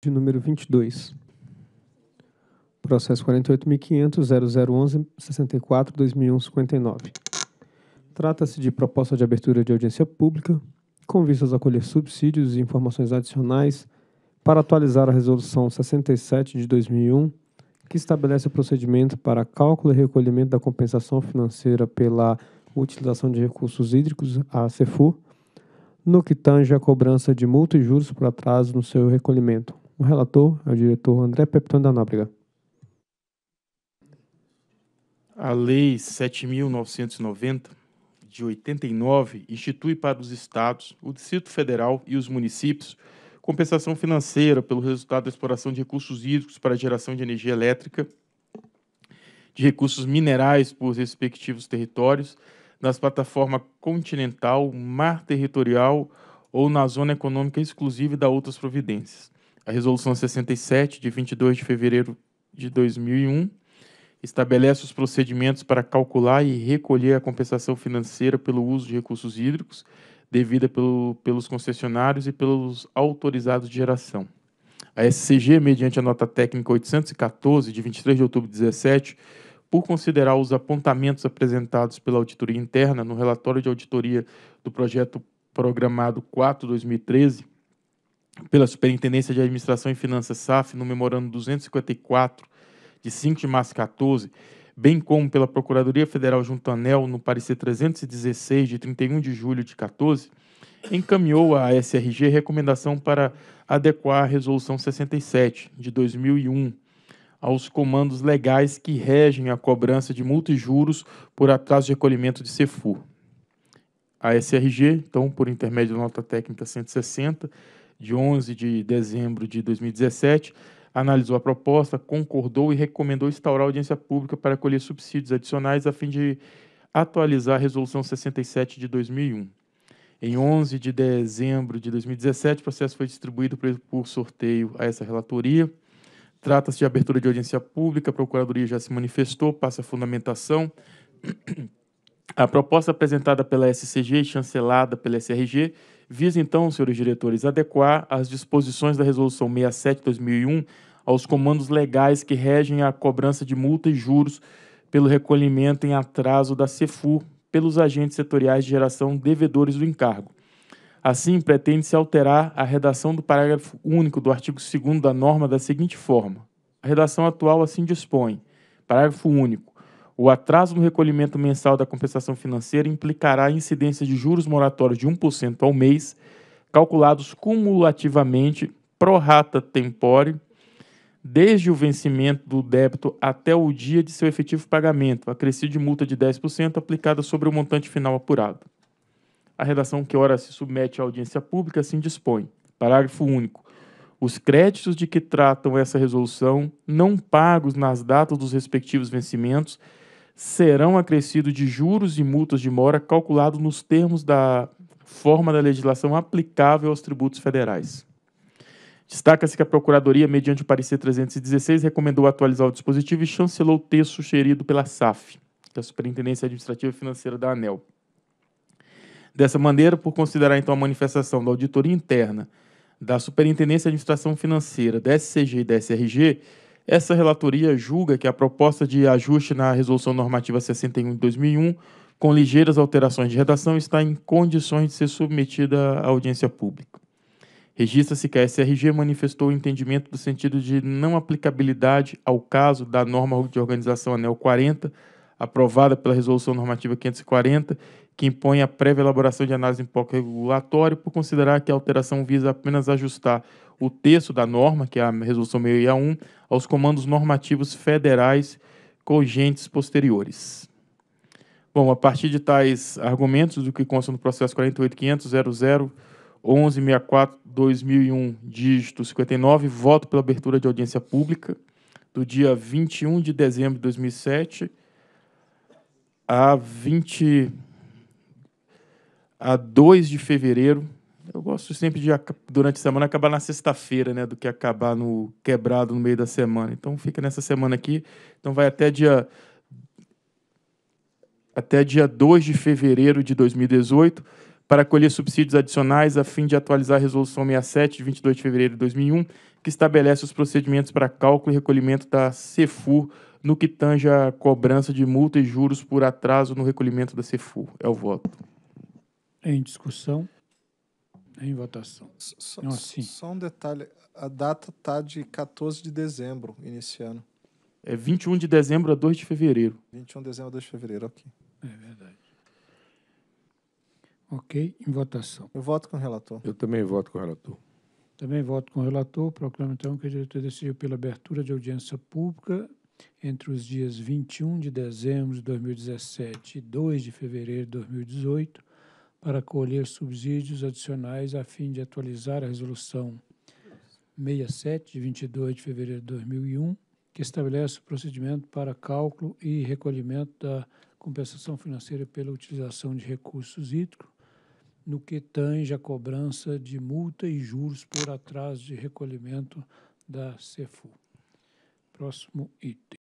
de número 22. Processo 48.500.0011.64.2001.59. Trata-se de proposta de abertura de audiência pública, com vistas a colher subsídios e informações adicionais para atualizar a Resolução 67 de 2001, que estabelece o procedimento para cálculo e recolhimento da compensação financeira pela utilização de recursos hídricos, a CEFU, no que tange à cobrança de multa e juros por atraso no seu recolhimento, o relator é o diretor André Peptoni da Nóbrega. A Lei 7.990, de 89, institui para os estados, o Distrito Federal e os municípios compensação financeira pelo resultado da exploração de recursos hídricos para geração de energia elétrica, de recursos minerais por respectivos territórios, nas plataformas continental, mar territorial ou na zona econômica exclusiva e da outras providências. A Resolução 67, de 22 de fevereiro de 2001, estabelece os procedimentos para calcular e recolher a compensação financeira pelo uso de recursos hídricos devida pelo, pelos concessionários e pelos autorizados de geração. A SCG, mediante a nota técnica 814, de 23 de outubro de 17, por considerar os apontamentos apresentados pela auditoria interna no relatório de auditoria do projeto programado 4-2013, pela Superintendência de Administração e Finanças SAF no memorando 254 de 5 de março de 14, bem como pela Procuradoria Federal junto à ANEL no parecer 316 de 31 de julho de 14, encaminhou à SRG recomendação para adequar a resolução 67 de 2001 aos comandos legais que regem a cobrança de multa e juros por atraso de recolhimento de Cefu. A SRG, então, por intermédio da nota técnica 160, de 11 de dezembro de 2017, analisou a proposta, concordou e recomendou instaurar audiência pública para colher subsídios adicionais a fim de atualizar a Resolução 67 de 2001. Em 11 de dezembro de 2017, o processo foi distribuído por sorteio a essa relatoria. Trata-se de abertura de audiência pública, a Procuradoria já se manifestou, passa a fundamentação. A proposta apresentada pela SCG e chancelada pela SRG visa então, senhores diretores, adequar as disposições da Resolução 67/2001 aos comandos legais que regem a cobrança de multa e juros pelo recolhimento em atraso da CEFUR pelos agentes setoriais de geração devedores do encargo. Assim, pretende-se alterar a redação do parágrafo único do artigo 2 da norma da seguinte forma: a redação atual assim dispõe: parágrafo único. O atraso no recolhimento mensal da compensação financeira implicará a incidência de juros moratórios de 1% ao mês, calculados cumulativamente pro rata tempore, desde o vencimento do débito até o dia de seu efetivo pagamento, acrescido de multa de 10% aplicada sobre o montante final apurado. A redação que ora se submete à audiência pública assim dispõe. Parágrafo único. Os créditos de que tratam essa resolução, não pagos nas datas dos respectivos vencimentos, serão acrescidos de juros e multas de mora calculados nos termos da forma da legislação aplicável aos tributos federais. Destaca-se que a Procuradoria, mediante o parecer 316, recomendou atualizar o dispositivo e chancelou o texto sugerido pela SAF, que é a Superintendência Administrativa e Financeira da ANEL. Dessa maneira, por considerar então a manifestação da auditoria interna da Superintendência de Administração Financeira, da SCG e da SRG, essa relatoria julga que a proposta de ajuste na Resolução Normativa 61 de 2001, com ligeiras alterações de redação, está em condições de ser submetida à audiência pública. Registra-se que a SRG manifestou o entendimento do sentido de não aplicabilidade ao caso da norma de organização anel 40, aprovada pela Resolução Normativa 540, que impõe a prévia elaboração de análise em bloco regulatório, por considerar que a alteração visa apenas ajustar o texto da norma, que é a Resolução 661, aos comandos normativos federais cogentes posteriores. Bom, a partir de tais argumentos do que consta no processo 48.500.00.11.64.2001, dígito 59, voto pela abertura de audiência pública do dia 21 de dezembro de 2007 a 20 a 2 de fevereiro eu gosto sempre de, durante a semana, acabar na sexta-feira, né? Do que acabar no quebrado no meio da semana. Então fica nessa semana aqui. Então vai até dia. Até dia 2 de fevereiro de 2018, para colher subsídios adicionais a fim de atualizar a Resolução 67, de 22 de fevereiro de 2001, que estabelece os procedimentos para cálculo e recolhimento da CEFUR no que tange a cobrança de multa e juros por atraso no recolhimento da CEFUR. É o voto. Em discussão. Em votação. Só, Não, assim. só um detalhe: a data está de 14 de dezembro, iniciando. É 21 de dezembro a 2 de fevereiro. 21 de dezembro a 2 de fevereiro, ok. É verdade. Ok, em votação. Eu voto com o relator. Eu também voto com o relator. Também voto com o relator. Proclamo, então, que a diretoria decidiu pela abertura de audiência pública entre os dias 21 de dezembro de 2017 e 2 de fevereiro de 2018 para colher subsídios adicionais a fim de atualizar a resolução 67 de 22 de fevereiro de 2001, que estabelece o procedimento para cálculo e recolhimento da compensação financeira pela utilização de recursos hídricos, no que tange a cobrança de multa e juros por atraso de recolhimento da CEFU. Próximo item.